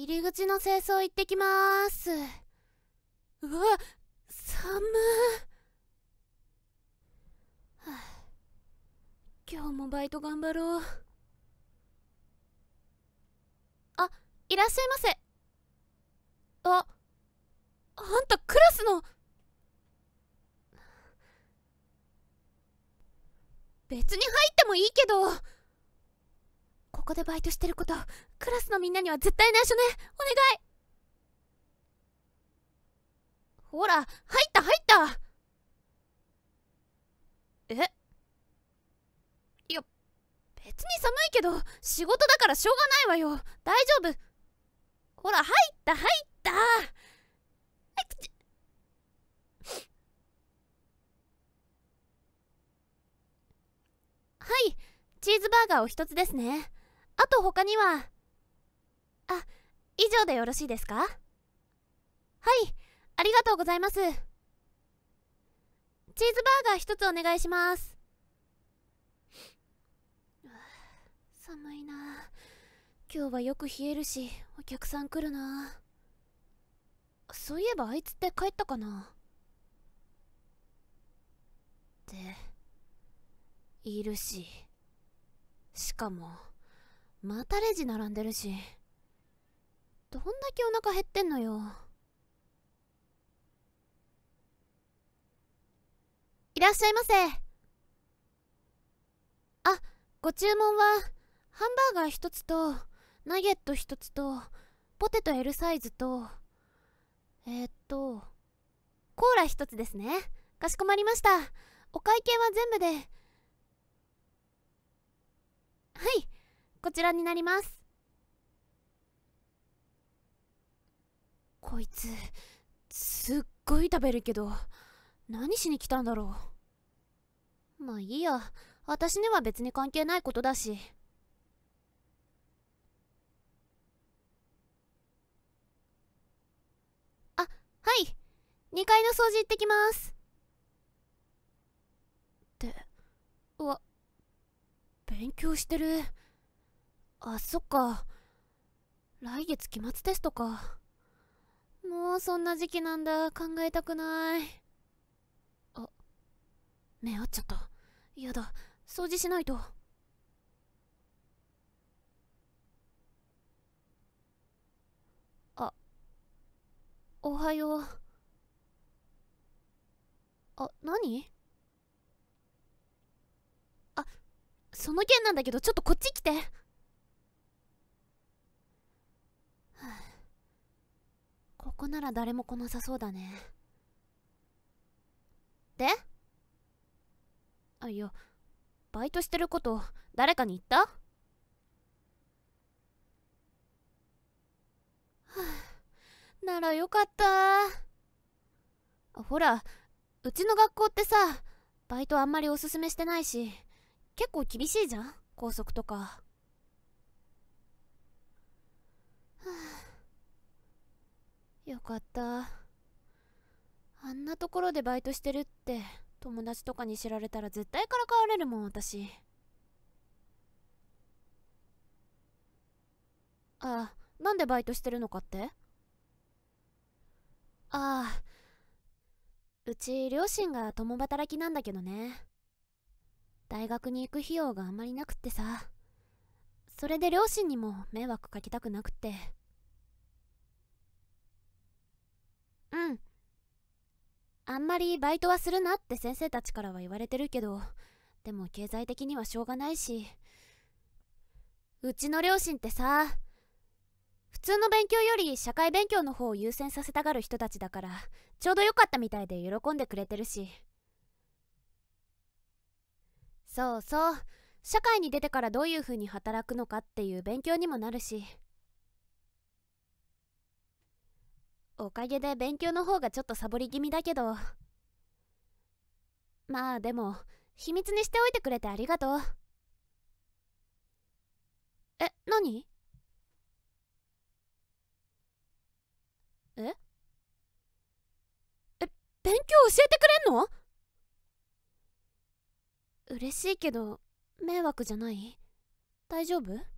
入り口の清掃行ってきまーす。うわ、寒ー。今日もバイト頑張ろう。あ、いらっしゃいませ。あ、あんたクラスの。別に入ってもいいけど。ここでバイトしてることクラスのみんなには絶対内緒ねお願いほら入った入ったえいや別に寒いけど仕事だからしょうがないわよ大丈夫ほら入った入ったはいチーズバーガーを一つですねあと他にはあ以上でよろしいですかはいありがとうございますチーズバーガー一つお願いします寒いな今日はよく冷えるしお客さん来るなそういえばあいつって帰ったかなっているししかもまたレジ並んでるしどんだけお腹減ってんのよいらっしゃいませあご注文はハンバーガー1つとナゲット1つとポテト L サイズとえー、っとコーラ1つですねかしこまりましたお会計は全部ではいこちらになりますこいつすっごい食べるけど何しに来たんだろうまあいいや私には別に関係ないことだしあはい2階の掃除行ってきますってうわ勉強してるあ、そっか。来月期末テストか。もうそんな時期なんだ。考えたくない。あ、目合っちゃった。やだ、掃除しないと。あ、おはよう。あ、何あ、その件なんだけど、ちょっとこっち来て。ここなら誰も来なさそうだねであいやバイトしてること誰かに言ったはあ ならよかったほらうちの学校ってさバイトあんまりおすすめしてないし結構厳しいじゃん校則とかよかった。あんなところでバイトしてるって、友達とかに知られたら絶対からかわれるもん、私。ああ、なんでバイトしてるのかってああ、うち両親が共働きなんだけどね。大学に行く費用があんまりなくってさ。それで両親にも迷惑かけたくなくって。うんあんまりバイトはするなって先生たちからは言われてるけどでも経済的にはしょうがないしうちの両親ってさ普通の勉強より社会勉強の方を優先させたがる人たちだからちょうど良かったみたいで喜んでくれてるしそうそう社会に出てからどういう風に働くのかっていう勉強にもなるしおかげで勉強の方がちょっとサボり気味だけどまあでも秘密にしておいてくれてありがとうえ何ええ勉強教えてくれんの嬉しいけど迷惑じゃない大丈夫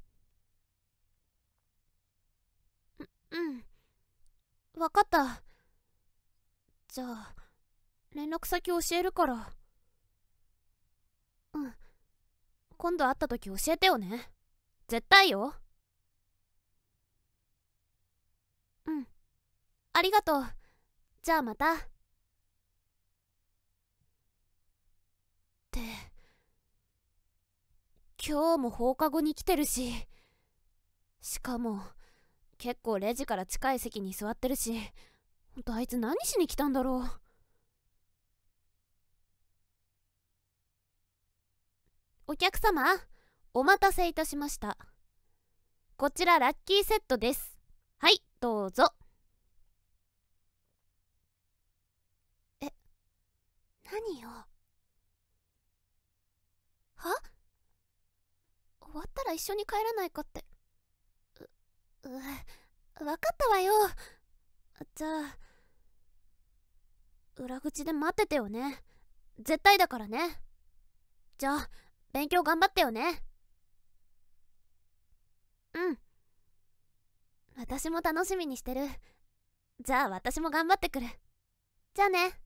わかったじゃあ連絡先教えるからうん今度会った時教えてよね絶対ようんありがとうじゃあまたって今日も放課後に来てるししかも結構レジから近い席に座ってるしほんあいつ何しに来たんだろうお客様お待たせいたしましたこちらラッキーセットですはいどうぞえ何よは終わったら一緒に帰らないかってう分かったわよじゃあ裏口で待っててよね絶対だからねじゃあ勉強頑張ってよねうん私も楽しみにしてるじゃあ私も頑張ってくるじゃあね